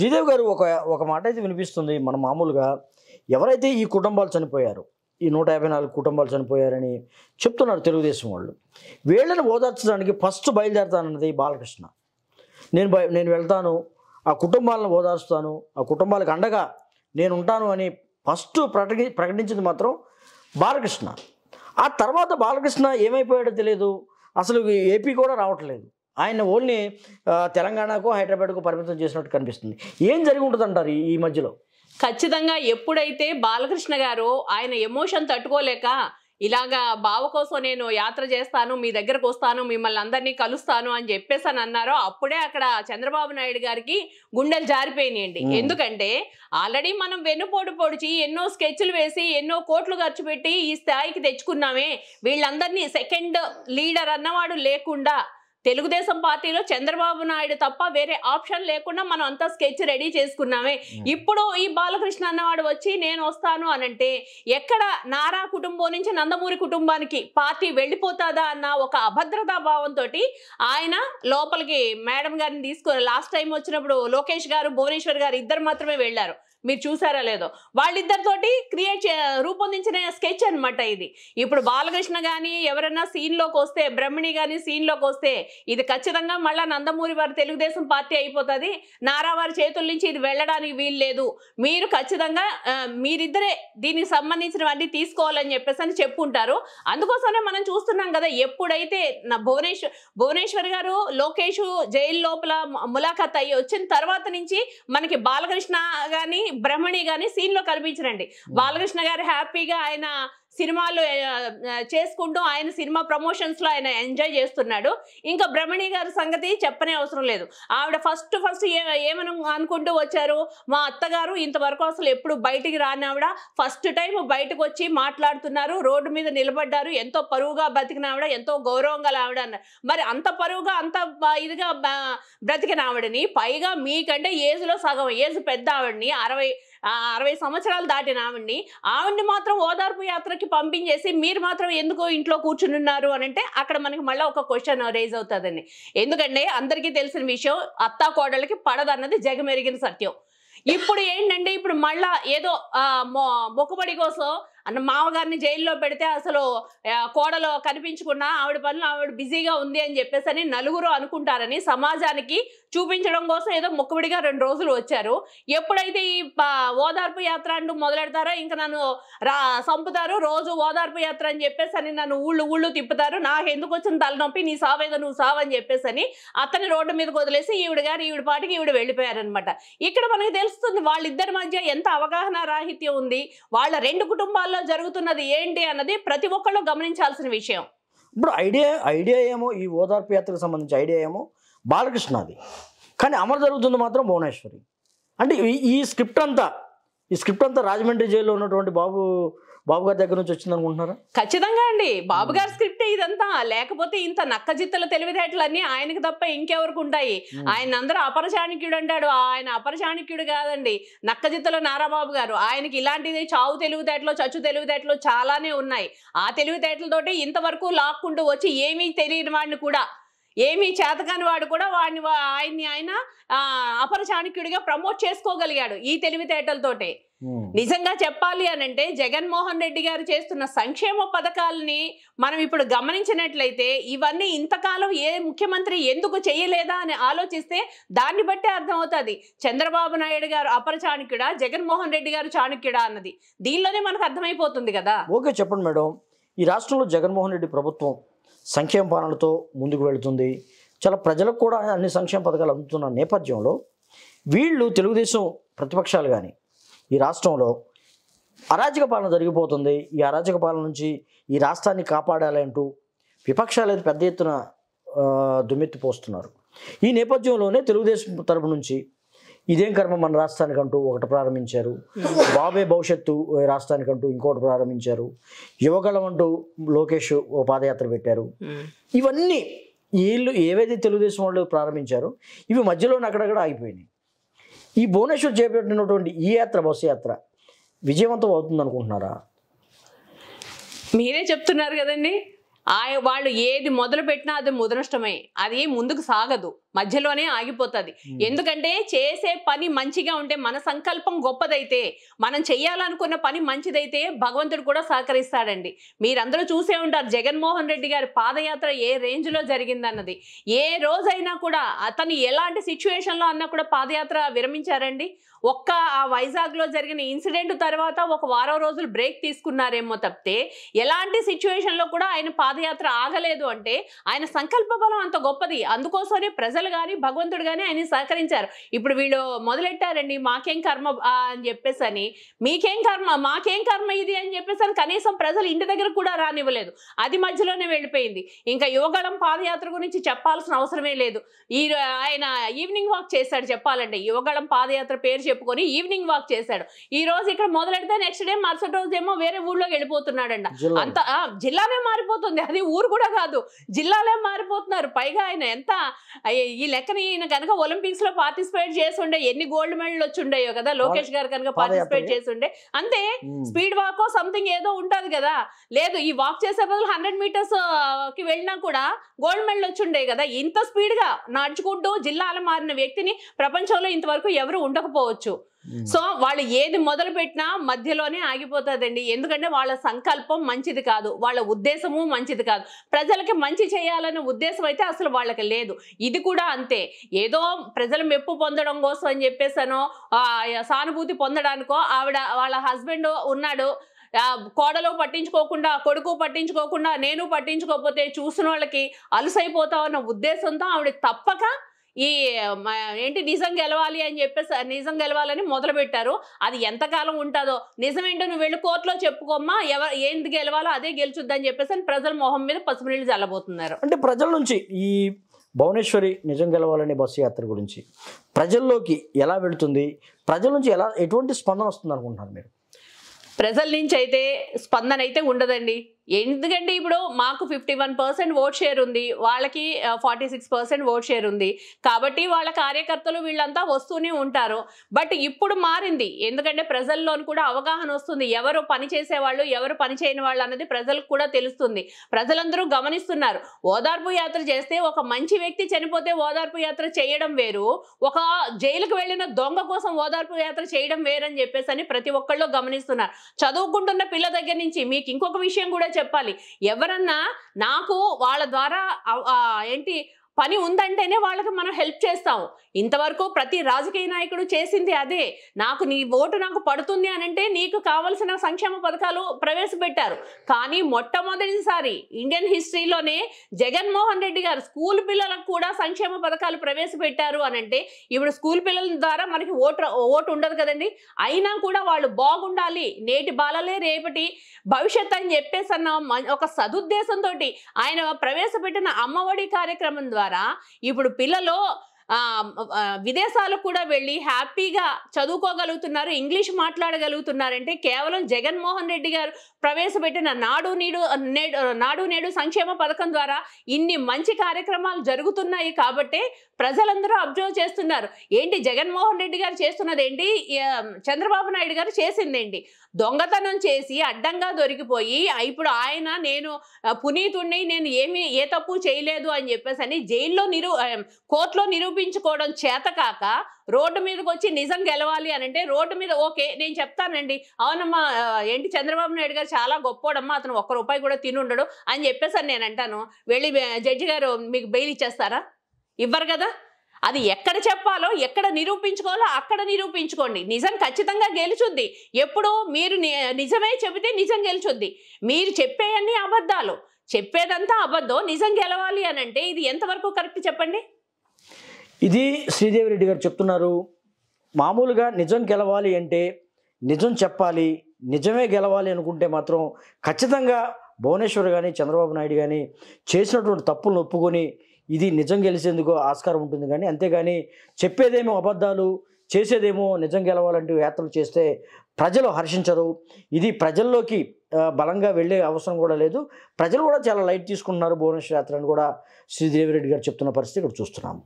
శ్రీదేవి గారు ఒక ఒక మాట అయితే వినిపిస్తుంది మన మామూలుగా ఎవరైతే ఈ కుటుంబాలు చనిపోయారు ఈ నూట యాభై నాలుగు కుటుంబాలు చనిపోయారని చెప్తున్నారు తెలుగుదేశం వాళ్ళు వీళ్ళని ఓదార్చడానికి ఫస్ట్ బయలుదేరుతానన్నది బాలకృష్ణ నేను నేను వెళ్తాను ఆ కుటుంబాలను ఓదార్చుతాను ఆ కుటుంబాలకు అండగా నేను ఉంటాను అని ఫస్ట్ ప్రకటి ప్రకటించింది మాత్రం బాలకృష్ణ ఆ తర్వాత బాలకృష్ణ ఏమైపోయాడో తెలియదు అసలు ఏపీ కూడా రావట్లేదు ఆయన ఓన్లీ తెలంగాణకు హైదరాబాద్కు పరిమితం చేసినట్టు కనిపిస్తుంది ఏం జరిగి అంటారు ఈ మధ్యలో ఖచ్చితంగా ఎప్పుడైతే బాలకృష్ణ గారు ఆయన ఎమోషన్ తట్టుకోలేక ఇలాగా బావ కోసం నేను యాత్ర చేస్తాను మీ దగ్గరకు వస్తాను మిమ్మల్ని అందరినీ కలుస్తాను అని చెప్పేసి అని అన్నారో అప్పుడే అక్కడ చంద్రబాబు నాయుడు గారికి గుండెలు జారిపోయినాయండి ఎందుకంటే ఆల్రెడీ మనం వెన్నుపోటు పొడిచి ఎన్నో స్కెచ్లు వేసి ఎన్నో కోట్లు ఖర్చు పెట్టి ఈ స్థాయికి తెచ్చుకున్నామే వీళ్ళందరినీ సెకండ్ లీడర్ అన్నవాడు లేకుండా తెలుగుదేశం పార్టీలో చంద్రబాబు నాయుడు తప్ప వేరే ఆప్షన్ లేకుండా మనం అంతా స్కెచ్ రెడీ చేసుకున్నామే ఇప్పుడు ఈ బాలకృష్ణ అన్నవాడు వచ్చి నేను వస్తాను అనంటే ఎక్కడ నారా కుటుంబం నుంచి నందమూరి కుటుంబానికి పార్టీ వెళ్ళిపోతాదా అన్న ఒక అభద్రతా భావంతో ఆయన లోపలికి మేడం గారిని తీసుకొని లాస్ట్ టైం వచ్చినప్పుడు లోకేష్ గారు భువనేశ్వర్ గారు ఇద్దరు మాత్రమే వెళ్ళారు మీరు చూసారా లేదో వాళ్ళిద్దరితోటి క్రియేట్ రూపొందించిన స్కెచ్ అనమాట ఇది ఇప్పుడు బాలకృష్ణ కానీ ఎవరైనా సీన్లోకి వస్తే బ్రహ్మిణి కానీ సీన్లోకి వస్తే ఇది ఖచ్చితంగా మళ్ళీ నందమూరి వారి తెలుగుదేశం పార్టీ అయిపోతుంది నారా వారి చేతుల నుంచి ఇది వెళ్ళడానికి వీల్లేదు మీరు ఖచ్చితంగా మీరిద్దరే దీనికి సంబంధించినవన్నీ తీసుకోవాలని చెప్పేసి అని చెప్పుకుంటారు అందుకోసమే మనం చూస్తున్నాం కదా ఎప్పుడైతే నా భువనేశ్వర్ భువనేశ్వర్ గారు లోకేష్ జైలు లోపల ములాఖాత్ అయ్యి వచ్చిన తర్వాత నుంచి మనకి బాలకృష్ణ కానీ బ్రహ్మణి గాని సీన్ లో కనిపించరండి బాలకృష్ణ గారు హ్యాపీగా ఆయన సినిమాలు చేసుకుంటూ ఆయన సినిమా ప్రమోషన్స్లో ఆయన ఎంజాయ్ చేస్తున్నాడు ఇంకా బ్రహ్మణి గారి సంగతి చెప్పనే అవసరం లేదు ఆవిడ ఫస్ట్ ఫస్ట్ ఏమను అనుకుంటూ వచ్చారు మా అత్తగారు ఇంతవరకు అసలు ఎప్పుడు బయటికి రాని ఆవిడ ఫస్ట్ టైం బయటకు వచ్చి మాట్లాడుతున్నారు రోడ్డు మీద నిలబడ్డారు ఎంతో పరువుగా బతికిన ఆవిడ ఎంతో గౌరవంగా ఆవిడ మరి అంత పరువుగా అంత ఇదిగా బ్రతికిన ఆవిడని పైగా మీకంటే ఏజ్లో సగం ఏజ్ పెద్ద ఆవిడని అరవై అరవై సంవత్సరాలు దాటిన ఆవిడ్ని ఆవిడ్ని మాత్రం ఓదార్పు యాత్రకి పంపించేసి మీరు మాత్రం ఎందుకో ఇంట్లో కూర్చుని ఉన్నారు అని అంటే అక్కడ మనకి మళ్ళీ ఒక క్వశ్చన్ రేజ్ అవుతుందండి ఎందుకంటే అందరికీ తెలిసిన విషయం అత్తా కోడళ్ళకి పడదన్నది జగమెరిగిన సత్యం ఇప్పుడు ఏంటంటే ఇప్పుడు మళ్ళా ఏదో మొక్కుబడి కోసం అన్న మామగారిని జైల్లో పెడితే అసలు కోడలో కనిపించుకున్న ఆవిడ పనులు ఆవిడ బిజీగా ఉంది అని చెప్పేసి అని నలుగురు అనుకుంటారని సమాజానికి చూపించడం కోసం ఏదో మొక్కుబడిగా రెండు రోజులు వచ్చారు ఎప్పుడైతే ఈ ఓదార్పు యాత్ర అంటూ మొదలెడతారో ఇంకా నన్ను రా సంపుతారు రోజు ఓదార్పు యాత్ర అని చెప్పేసి అని నన్ను ఊళ్ళు ఊళ్ళు తిప్పుతారు నాకు ఎందుకు వచ్చిన తలనొప్పి నీ సావేదో నువ్వు సావని చెప్పేసి అని అతని రోడ్డు మీద వదిలేసి ఈవిడ గారు ఈవిడ పాటికి ఈవిడ వెళ్ళిపోయారనమాట ఇక్కడ మనకి తెలుస్తుంది వాళ్ళిద్దరి మధ్య ఎంత అవగాహన రాహిత్యం ఉంది వాళ్ళ రెండు కుటుంబాలు రాష్ట్రాల్లో జరుగుతున్నది ఏంటి అన్నది ప్రతి ఒక్కళ్ళు గమనించాల్సిన విషయం ఇప్పుడు ఐడియా ఐడియా ఏమో ఈ ఓదార్పు యాత్రకు సంబంధించి ఐడియా ఏమో బాలకృష్ణది కానీ అమలు జరుగుతుంది మాత్రం భువనేశ్వరి అంటే ఈ స్క్రిప్ట్ అంతా ఈ స్క్రిప్ట్ అంతా రాజమండ్రి జైల్లో ఉన్నటువంటి బాబు బాబు గారి దగ్గర నుంచి వచ్చింది అనుకుంటున్నారా ఖచ్చితంగా అండి బాబు గారి స్క్రిప్ట్ ఇదంతా లేకపోతే ఇంత తెలివితేటలు తెలివితేటలన్నీ ఆయనకు తప్ప ఇంకెవరికి ఉంటాయి ఆయన అందరూ అపరచాణిక్యుడు అంటాడు ఆయన అపరచాణిక్యుడు కాదండి నక్కజిత్తల నారాబాబు గారు ఆయనకి ఇలాంటిది చావు తెలివితేటలో చచ్చు తెలివితేటలు చాలానే ఉన్నాయి ఆ తెలివితేటలతోటి ఇంతవరకు లాక్కుంటూ వచ్చి ఏమీ తెలియని వాడిని కూడా ఏమీ చేతకాని వాడు కూడా వాడిని ఆయన్ని ఆయన అపరచాణిక్యుడిగా ప్రమోట్ చేసుకోగలిగాడు ఈ తెలివితేటలతోటే నిజంగా చెప్పాలి అని అంటే జగన్మోహన్ రెడ్డి గారు చేస్తున్న సంక్షేమ పథకాలని మనం ఇప్పుడు గమనించినట్లయితే ఇవన్నీ ఇంతకాలం ఏ ముఖ్యమంత్రి ఎందుకు చేయలేదా అని ఆలోచిస్తే దాన్ని బట్టే అర్థమవుతుంది చంద్రబాబు నాయుడు గారు అపర చాణుక్యుడా జగన్మోహన్ రెడ్డి గారు చాణుక్యుడా అన్నది దీనిలోనే మనకు అర్థమైపోతుంది కదా ఓకే చెప్పండి మేడం ఈ రాష్ట్రంలో జగన్మోహన్ రెడ్డి ప్రభుత్వం సంక్షేమ పాలనతో ముందుకు వెళుతుంది చాలా ప్రజలకు కూడా అన్ని సంక్షేమ పథకాలు అందుతున్న నేపథ్యంలో వీళ్ళు తెలుగుదేశం ప్రతిపక్షాలు కానీ ఈ రాష్ట్రంలో అరాజక పాలన జరిగిపోతుంది ఈ అరాజక పాలన నుంచి ఈ రాష్ట్రాన్ని కాపాడాలి అంటూ విపక్షాలు అయితే పెద్ద ఎత్తున దుమ్మెత్తిపోస్తున్నారు ఈ నేపథ్యంలోనే తెలుగుదేశం తరపు నుంచి ఇదేం కర్మ మన రాష్ట్రానికంటూ ఒకటి ప్రారంభించారు బాబే భవిష్యత్తు రాష్ట్రానికంటూ ఇంకోటి ప్రారంభించారు యువకలం అంటూ లోకేష్ ఓ పాదయాత్ర పెట్టారు ఇవన్నీ వీళ్ళు ఏవైతే తెలుగుదేశం వాళ్ళు ప్రారంభించారో ఇవి మధ్యలోనే అక్కడక్కడ ఆగిపోయినాయి ఈ భువనేశ్వర్ చేపట్టినటువంటి ఈ యాత్ర బస్సు యాత్ర విజయవంతం అవుతుంది అనుకుంటున్నారా మీరే చెప్తున్నారు కదండి ఆ వాళ్ళు ఏది మొదలు పెట్టినా అది ముదనష్టమే అది ముందుకు సాగదు మధ్యలోనే ఆగిపోతుంది ఎందుకంటే చేసే పని మంచిగా ఉంటే మన సంకల్పం గొప్పదైతే మనం చేయాలనుకున్న పని మంచిదైతే భగవంతుడు కూడా సహకరిస్తాడండి మీరందరూ చూసే ఉంటారు జగన్మోహన్ రెడ్డి గారి పాదయాత్ర ఏ రేంజ్లో జరిగిందన్నది ఏ రోజైనా కూడా అతను ఎలాంటి సిచ్యువేషన్లో అన్నా కూడా పాదయాత్ర విరమించారండి ఒక్క ఆ వైజాగ్లో జరిగిన ఇన్సిడెంట్ తర్వాత ఒక వారం రోజులు బ్రేక్ తీసుకున్నారేమో తప్పితే ఎలాంటి సిచ్యువేషన్లో కూడా ఆయన పాదయాత్ర ఆగలేదు అంటే ఆయన సంకల్ప బలం అంత గొప్పది అందుకోసమే ప్రజలు ప్రజలు కానీ భగవంతుడు కానీ ఆయన సహకరించారు ఇప్పుడు వీళ్ళు మొదలెట్టారండి మాకేం కర్మ అని చెప్పేసి అని మీకేం కర్మ మాకేం కర్మ ఇది అని చెప్పేసి అని కనీసం ప్రజలు ఇంటి దగ్గర కూడా రానివ్వలేదు అది మధ్యలోనే వెళ్ళిపోయింది ఇంకా యువగళం పాదయాత్ర గురించి చెప్పాల్సిన అవసరమే లేదు ఈ ఆయన ఈవినింగ్ వాక్ చేశాడు చెప్పాలంటే యువగళం పాదయాత్ర పేరు చెప్పుకొని ఈవినింగ్ వాక్ చేశాడు ఈ రోజు ఇక్కడ మొదలెడితే నెక్స్ట్ డే మరుసటి రోజు ఏమో వేరే ఊళ్ళోకి వెళ్ళిపోతున్నాడంట అంత జిల్లానే మారిపోతుంది అది ఊరు కూడా కాదు జిల్లాలే మారిపోతున్నారు పైగా ఆయన ఎంత ఈ లెక్కని ఈయన కనుక ఒలింపిక్స్ లో పార్టిసిపేట్ చేసి ఉండే ఎన్ని గోల్డ్ మెడల్ వచ్చి ఉండేయో కదా లోకేష్ గారు కనుక పార్టిసిపేట్ చేసి ఉండే అంతే స్పీడ్ వాక్ సంథింగ్ ఏదో ఉంటది కదా లేదు ఈ వాక్ చేసే బదులు హండ్రెడ్ మీటర్స్ కి వెళ్ళినా కూడా గోల్డ్ మెడల్ వచ్చి ఉండే కదా ఇంత స్పీడ్ గా నడుచుకుంటూ జిల్లాల మారిన వ్యక్తిని ప్రపంచంలో ఇంతవరకు ఎవరు ఉండకపోవచ్చు సో వాళ్ళు ఏది మొదలు పెట్టినా మధ్యలోనే ఆగిపోతుందండి ఎందుకంటే వాళ్ళ సంకల్పం మంచిది కాదు వాళ్ళ ఉద్దేశము మంచిది కాదు ప్రజలకి మంచి చేయాలనే ఉద్దేశం అయితే అసలు వాళ్ళకి లేదు ఇది కూడా అంతే ఏదో ప్రజలు మెప్పు పొందడం కోసం అని చెప్పేసానో సానుభూతి పొందడానికో ఆవిడ వాళ్ళ హస్బెండ్ ఉన్నాడు కోడలో పట్టించుకోకుండా కొడుకు పట్టించుకోకుండా నేను పట్టించుకోకపోతే చూసిన వాళ్ళకి అన్న ఉద్దేశంతో ఆవిడ తప్పక ఈ ఏంటి నిజం గెలవాలి అని చెప్పేసి నిజం గెలవాలని మొదలుపెట్టారు అది ఎంతకాలం ఉంటుందో నిజం ఏంటో నువ్వు వెళ్ళి కోర్టులో చెప్పుకోమ్మా ఎవరు ఏంది గెలవాలో అదే గెలుచుద్దని చెప్పేసి అని ప్రజల మొహం మీద పసుపు నీళ్ళు చల్లబోతున్నారు అంటే ప్రజల నుంచి ఈ భువనేశ్వరి నిజం గెలవాలనే బస్సు యాత్ర గురించి ప్రజల్లోకి ఎలా వెళుతుంది ప్రజల నుంచి ఎలా ఎటువంటి స్పందన వస్తుంది అనుకుంటున్నారు మీరు ప్రజల నుంచి అయితే స్పందన అయితే ఉండదండి ఎందుకంటే ఇప్పుడు మాకు fifty one percent vote share ఉంది వాళ్ళకి forty six percent vote share ఉంది కాబట్టి వాళ్ళ కార్యకర్తలు వీళ్ళంతా వస్తూనే ఉంటారు బట్ ఇప్పుడు మారింది ఎందుకంటే ప్రజల్లోని కూడా అవగాహన వస్తుంది ఎవరు పని చేసేవాళ్ళు ఎవరు పని చేయని వాళ్ళు అన్నది ప్రజలకు కూడా తెలుస్తుంది ప్రజలందరూ గమనిస్తున్నారు ఓదార్పు యాత్ర చేస్తే ఒక మంచి వ్యక్తి చనిపోతే ఓదార్పు యాత్ర చేయడం వేరు ఒక జైలుకు వెళ్ళిన దొంగ కోసం ఓదార్పు యాత్ర చేయడం వేరని చెప్పేసి అని ప్రతి ఒక్కళ్ళు గమనిస్తున్నారు చదువుకుంటున్న పిల్ల దగ్గర నుంచి మీకు ఇంకొక విషయం కూడా చెప్పాలి ఎవరన్నా నాకు వాళ్ళ ద్వారా ఏంటి పని ఉందంటేనే వాళ్ళకి మనం హెల్ప్ చేస్తాం ఇంతవరకు ప్రతి రాజకీయ నాయకుడు చేసింది అదే నాకు నీ ఓటు నాకు పడుతుంది అని అంటే నీకు కావలసిన సంక్షేమ పథకాలు ప్రవేశపెట్టారు కానీ మొట్టమొదటిసారి ఇండియన్ హిస్టరీలోనే జగన్మోహన్ రెడ్డి గారు స్కూల్ పిల్లలకు కూడా సంక్షేమ పథకాలు ప్రవేశపెట్టారు అని అంటే ఇప్పుడు స్కూల్ పిల్లల ద్వారా మనకి ఓటు ఓటు ఉండదు కదండి అయినా కూడా వాళ్ళు బాగుండాలి నేటి బాలలే రేపటి భవిష్యత్ అని చెప్పేసి అన్న ఒక సదుద్దేశంతో ఆయన ప్రవేశపెట్టిన అమ్మఒడి కార్యక్రమం ద్వారా ద్వారా ఇప్పుడు పిల్లలు విదేశాలకు కూడా వెళ్ళి హ్యాపీగా చదువుకోగలుగుతున్నారు ఇంగ్లీష్ మాట్లాడగలుగుతున్నారంటే కేవలం జగన్మోహన్ రెడ్డి గారు ప్రవేశపెట్టిన నాడు నేడు నేడు నాడు నేడు సంక్షేమ పథకం ద్వారా ఇన్ని మంచి కార్యక్రమాలు జరుగుతున్నాయి కాబట్టి ప్రజలందరూ అబ్జర్వ్ చేస్తున్నారు ఏంటి జగన్మోహన్ రెడ్డి గారు చేస్తున్నది ఏంటి చంద్రబాబు నాయుడు గారు చేసిందేంటి దొంగతనం చేసి అడ్డంగా దొరికిపోయి ఇప్పుడు ఆయన నేను పునీతుణ్ణి నేను ఏమి ఏ తప్పు చేయలేదు అని చెప్పేసి అని జైల్లో నిరూ కోర్టులో నిరూపించుకోవడం చేతకాక రోడ్డు మీదకి వచ్చి నిజం గెలవాలి అని అంటే రోడ్డు మీద ఓకే నేను చెప్తానండి అవునమ్మా ఏంటి చంద్రబాబు నాయుడు గారు చాలా గొప్పోడమ్మా అతను ఒక్క రూపాయి కూడా తిని ఉండడు అని చెప్పేసి నేను అంటాను వెళ్ళి జడ్జి గారు మీకు బెయిల్ ఇచ్చేస్తారా ఇవ్వరు కదా అది ఎక్కడ చెప్పాలో ఎక్కడ నిరూపించుకోవాలో అక్కడ నిరూపించుకోండి నిజం ఖచ్చితంగా గెలుచుద్ది ఎప్పుడు మీరు నిజమే చెబితే నిజం గెలుచుద్ది మీరు చెప్పేయన్నీ అబద్ధాలు చెప్పేదంతా అబద్ధం నిజం గెలవాలి అని అంటే ఇది ఎంతవరకు కరెక్ట్ చెప్పండి ఇది శ్రీదేవి రెడ్డి గారు చెప్తున్నారు మామూలుగా నిజం గెలవాలి అంటే నిజం చెప్పాలి నిజమే గెలవాలి అనుకుంటే మాత్రం ఖచ్చితంగా భువనేశ్వర్ కానీ చంద్రబాబు నాయుడు కానీ చేసినటువంటి తప్పులను ఒప్పుకొని ఇది నిజం గెలిచేందుకు ఆస్కారం ఉంటుంది కానీ అంతేగాని చెప్పేదేమో అబద్ధాలు చేసేదేమో నిజం గెలవాలంటే యాత్రలు చేస్తే ప్రజలు హర్షించరు ఇది ప్రజల్లోకి బలంగా వెళ్ళే అవసరం కూడా లేదు ప్రజలు కూడా చాలా లైట్ తీసుకుంటున్నారు భువనేశ్వర యాత్రను కూడా శ్రీదేవి రెడ్డి గారు చెప్తున్న పరిస్థితి ఇక్కడ చూస్తున్నాము